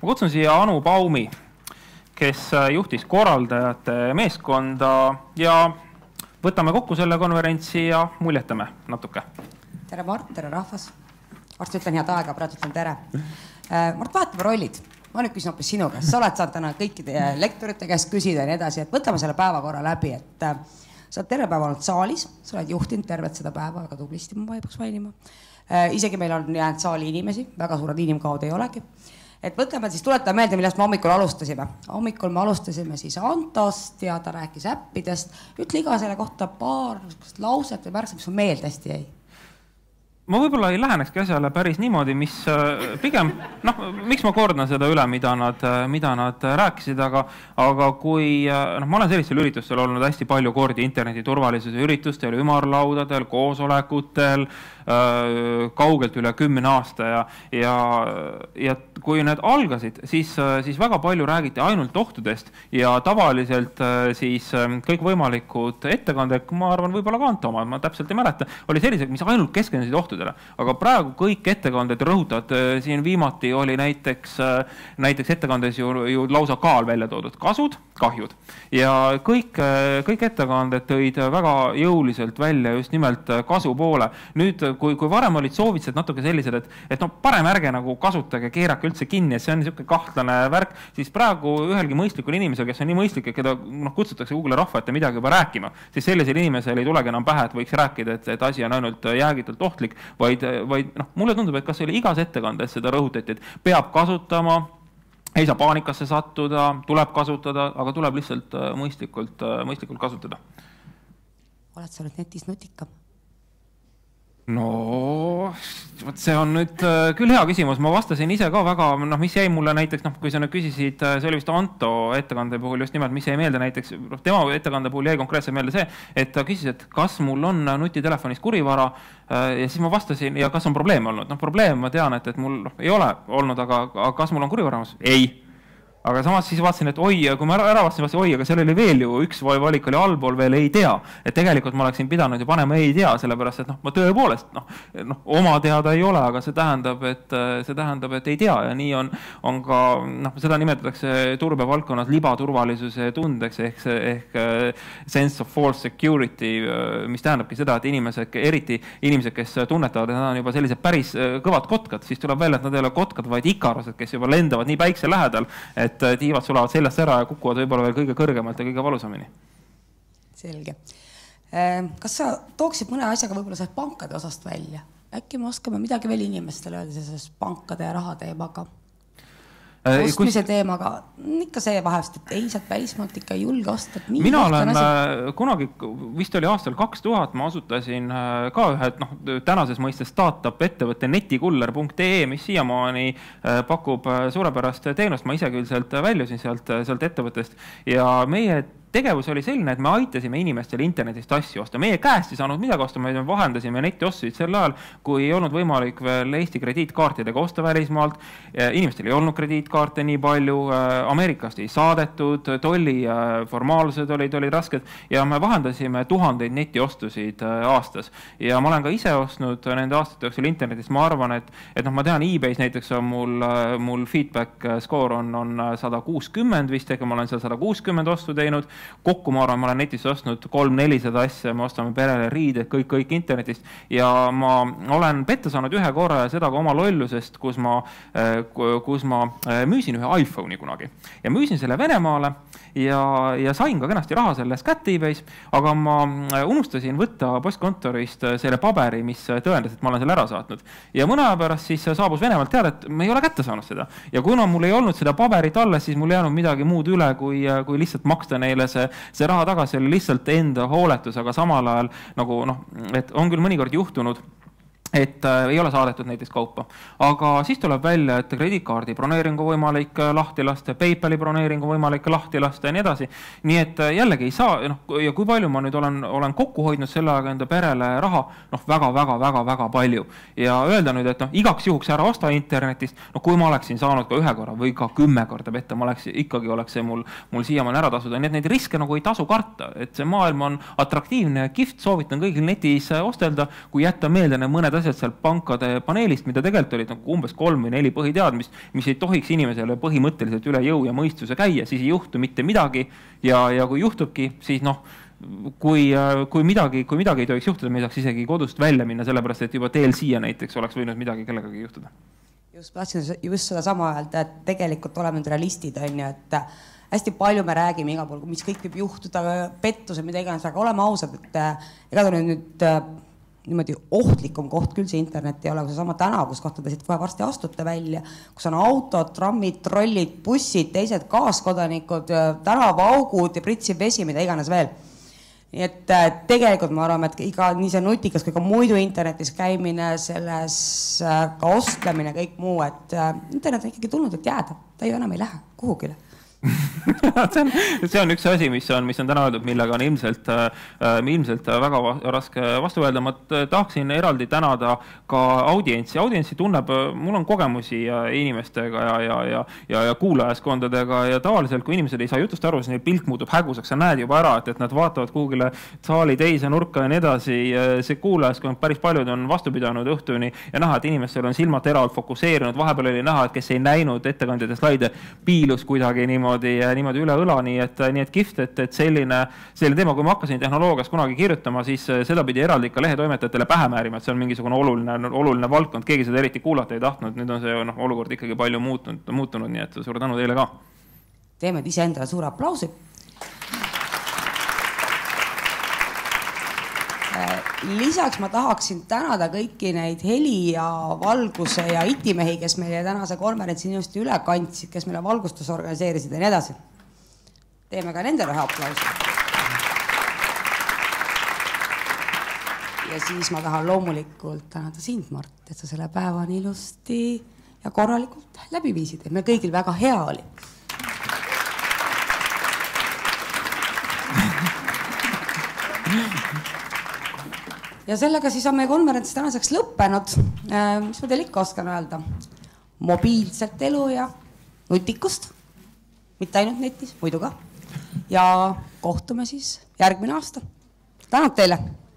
ma kutsun siia Anu Paumi, kes äh, juhtis korraldajate meeskonda ja võtame kokku selle konverentsi ja muljetame natuke. tere, Mart, tere, rahvas. varsti ütlen head aega, praegu ütlen tere. Äh, Mart, vaatame rollid. ma nüüd küsin hoopis sinu käest, sa oled saanud täna kõikide lektorite käest küsida ja nii edasi, et võtame selle päevakorra läbi, et äh, sa oled terve päev olnud saalis, sa oled juhtinud tervet seda päeva väga tublisti, ma peaks mainima. isegi meil on jäänud saali inimesi, väga suured inimkaod ei olegi et võtame siis, tuletame meelde, millest me hommikul alustasime. hommikul me alustasime siis Antost ja ta rääkis äppidest. ütle iga selle kohta paar lauset või märksõna, mis sul meelde hästi jäi ma võib-olla ei lähenekski asjale päris niimoodi, mis äh, pigem noh, miks ma kordan seda üle, mida nad, äh, mida nad rääkisid, aga, aga kui äh, noh, ma olen sellistel üritustel olnud hästi palju kordi interneti turvalisuse üritustel, ümarlaudadel, koosolekutel, kaugelt üle kümne aasta ja, ja, ja kui need algasid, siis, siis väga palju räägiti ainult ohtudest ja tavaliselt siis kõikvõimalikud ettekanded, ma arvan, võib-olla ka Anto omad, ma täpselt ei mäleta, oli sellised, mis ainult keskendusid ohtudele asjadele. aga praegu kõik ettekanded rõhutavad, äh, siin viimati oli näiteks, äh, näiteks ettekandes ju, ju lausa kaal välja toodud, kasud, kahjud. ja kõik, äh, kõik ettekanded tõid väga jõuliselt välja just nimelt kasu poole. nüüd, kui, kui varem olid soovitused natuke sellised, et, et noh, parem ärge nagu kasutage, keerake üldse kinni, et see on niisugune kahtlane värk, siis praegu ühelgi mõistlikul inimesel, kes on nii mõistlik, et keda noh, kutsutakse Google'i rahva ette midagi juba rääkima, siis sellisel inimesel ei tulegi enam pähe, et võiks rääkida, et, et asi on ainult jäägitult ohtlik, vaid, vaid noh, mulle tundub, et kas see oli igas ettekandes seda rõhutati, et peab kasutama ei saa paanikasse sattuda, tuleb kasutada, aga tuleb lihtsalt äh, mõistlikult, äh, mõistlikult kasutada. oled sa olnud netis nutikam? no vot see on nüüd äh, küll hea küsimus, ma vastasin ise ka väga, noh, mis jäi mulle näiteks noh, kui sa nüüd küsisid, äh, see oli vist Anto ettekande puhul just nimelt, mis jäi meelde näiteks, noh, tema ettekande puhul jäi konkreetselt meelde see, et ta küsis, et kas mul on äh, nutitelefonis kurivara ja siis ma vastasin ja kas on probleeme olnud, noh, probleeme ma tean, et, et mul noh, ei ole olnud, aga kas mul on kurivara, ei aga samas siis vaatasin, et oi, ja kui ma ära, ära vaatasin, vaatasin oi, aga seal oli veel ju üks valik oli allpool veel ei tea. et tegelikult ma oleksin pidanud ju panema ei tea, sellepärast et noh, ma tõepoolest noh, noh oma teada ei ole, aga see tähendab, et äh, see tähendab, et ei tea ja nii on, on ka noh, seda nimetatakse turbevaldkonnas libaturvalisuse tundeks ehk see ehk äh, sense of false security, äh, mis tähendabki seda, et inimesed, eriti inimesed, kes tunnetavad, et nad on juba sellised päris kõvad kotkad, siis tuleb välja, et nad ei ole kotkad, vaid ikarused, kes juba lendavad nii päikse lähedal, et et äh, tiivad sulavad seljast ära ja kukuvad võib-olla veel kõige kõrgemalt ja kõige valusamini. selge. Äh, kas sa tooksid mõne asjaga võib-olla sealt pankade osast välja? äkki me oskame midagi veel inimestele öelda seoses pankade ja rahade teemaga Äh, ostmise kus... teemaga on ikka see vahest, et ei, sealt välismaalt ikka ei julge osta. mina olen asi... Äh, kunagi, vist oli aastal kaks tuhat, ma asutasin äh, ka ühe, noh, tänases mõistes startup ettevõtte netikuller.ee, mis siiamaani pakub suurepärast teenust, ma ise küll sealt väljusin sealt, sealt ettevõttest ja meie tegevus oli selline, et me aitasime inimestel internetist asju osta, meie käest ei saanud midagi osta, me vahendasime netiostusid sel ajal, kui ei olnud võimalik veel Eesti krediitkaartidega osta välismaalt. inimestel ei olnud krediitkaarte nii palju, äh, Ameerikast ei saadetud, tolliformaalsused olid, olid rasked ja me vahendasime tuhandeid netiostusid äh, aastas. ja ma olen ka ise ostnud nende aastate jooksul internetist, ma arvan, et, et noh, ma tean e, e-Bay's näiteks on mul, äh, mul feedback skoor on, on sada kuuskümmend vist, ega ma olen seal sada kuuskümmend ostu teinud kokku ma arvan, ma olen netist ostnud kolm-nelisada asja, me ostame perele riided, kõik, kõik internetist ja ma olen petta saanud ühe korra ja seda ka oma lollusest, kus ma, eh, kus ma eh, müüsin ühe iPhone'i kunagi ja müüsin selle Venemaale ja, ja sain ka kenasti raha selle eest kätte e-base, aga ma eh, unustasin võtta postkontorist selle paberi, mis tõendas, et ma olen selle ära saatnud. ja mõne aja pärast siis saabus Venemaalt teade, et me ei ole kätte saanud seda ja kuna mul ei olnud seda paberit alles, siis mul ei jäänud midagi muud üle, kui, kui lihtsalt maksta neile see, see raha tagasi, oli lihtsalt enda hooletus, aga samal ajal nagu noh, et on küll mõnikord juhtunud et äh, ei ole saadetud näiteks kaupa. aga siis tuleb välja, et krediitkaardi broneering on võimalik äh, lahti lasta, PayPali broneering on võimalik lahti lasta ja nii edasi. nii et äh, jällegi ei saa, noh, ja kui palju ma nüüd olen, olen kokku hoidnud selle ajaga enda perele raha, noh, väga-väga-väga-väga palju. ja öelda nüüd, et noh, igaks juhuks ära osta internetist, no kui ma oleksin saanud ka ühe korra või ka kümme korda petta, ma oleks, ikkagi oleks see mul, mul siiamaani ära tasuda, nii et neid riske nagu ei tasu karta, et see maailm on atraktiivne ja kihvt, soovitan kõigil netis äh, ostelda, kui jätta meelde need mõned asjad seal pankade paneelist, mida tegelikult olid nagu umbes kolm või neli põhiteadmist, mis ei tohiks inimesele põhimõtteliselt üle jõu ja mõistuse käia, siis ei juhtu mitte midagi. ja, ja kui juhtubki, siis noh kui, kui midagi, kui midagi ei tohiks juhtuda, me ei saaks isegi kodust välja minna, sellepärast et juba teel siia näiteks oleks võinud midagi kellegagi juhtuda. just, ma tahtsin just sedasama öelda, et tegelikult oleme realistid, on ju, et äh, hästi palju me räägime igal pool, mis kõik võib juhtuda, pettused, mida iganes, aga oleme ausad, et äh, ega ta nüüd, nüüd äh, niimoodi ohtlikum koht küll see internet ei ole, kui seesama tänav, kus kohta te siit kohe varsti astute välja, kus on autod, trammid, trollid, bussid, teised kaaskodanikud, äh, tänavaaugud ja pritsiv vesi, mida iganes veel nii et äh, tegelikult me arvame, et iga nii see nutikas kui ka muidu internetis käimine, selles äh, ka ostlemine, kõik muu, et internet on ikkagi tulnud, et jääda, ta ju enam ei lähe kuhugile see on, see on üks asi, mis on, mis on täna öeldud, millega on ilmselt äh,, äh ilmselt väga va raske vastu öelda, ma tahaksin eraldi tänada ka audientsi, audientsi tunneb, äh, mul on kogemusi äh, inimestega ja, ja, ja, ja, ja kuulajaskondadega ja tavaliselt, kui inimesed ei saa jutust aru, siis neil pilt muutub häguseks, sa näed juba ära, et, et nad vaatavad kuhugile saali teise nurka ja nii edasi, see kuulajaskond, päris paljud on vastu pidanud õhtuni ja näha, et inimestel on silmad teravalt fokusseerinud, vahepeal oli näha, et kes ei näinud ettekandjate slaide, piilus kuidagi niimoodi niimoodi, äh, niimoodi üle õla, nii et, äh, nii et kihvt, et, et selline, selline teema, kui ma hakkasin tehnoloogias kunagi kirjutama, siis äh, seda pidi eraldi ikka lehetoimetajatele pähe määrima, et see on mingisugune oluline, oluline valdkond, keegi seda eriti kuulata ei tahtnud, nüüd on see noh, olukord ikkagi palju muutunud, muutunud, nii et suur tänu teile ka. teeme iseendale suure aplausi lisaks ma tahaksin tänada kõiki neid heli ja valguse ja itimehi, kes meile tänase konverentsi ilusti üle kandsid, kes meile valgustuse organiseerisid ja nii edasi. teeme ka nendele ühe aplausi. ja siis ma tahan loomulikult tänada sind, Mart, et sa selle päeva nii ilusti ja korralikult läbi viisid, et meil kõigil väga hea oli ja sellega siis on meie konverents tänaseks lõppenud. Äh, mis ma teile ikka oskan öelda? mobiilset elu ja nutikust. mitte ainult netis, muidu ka. ja kohtume siis järgmine aasta. tänud teile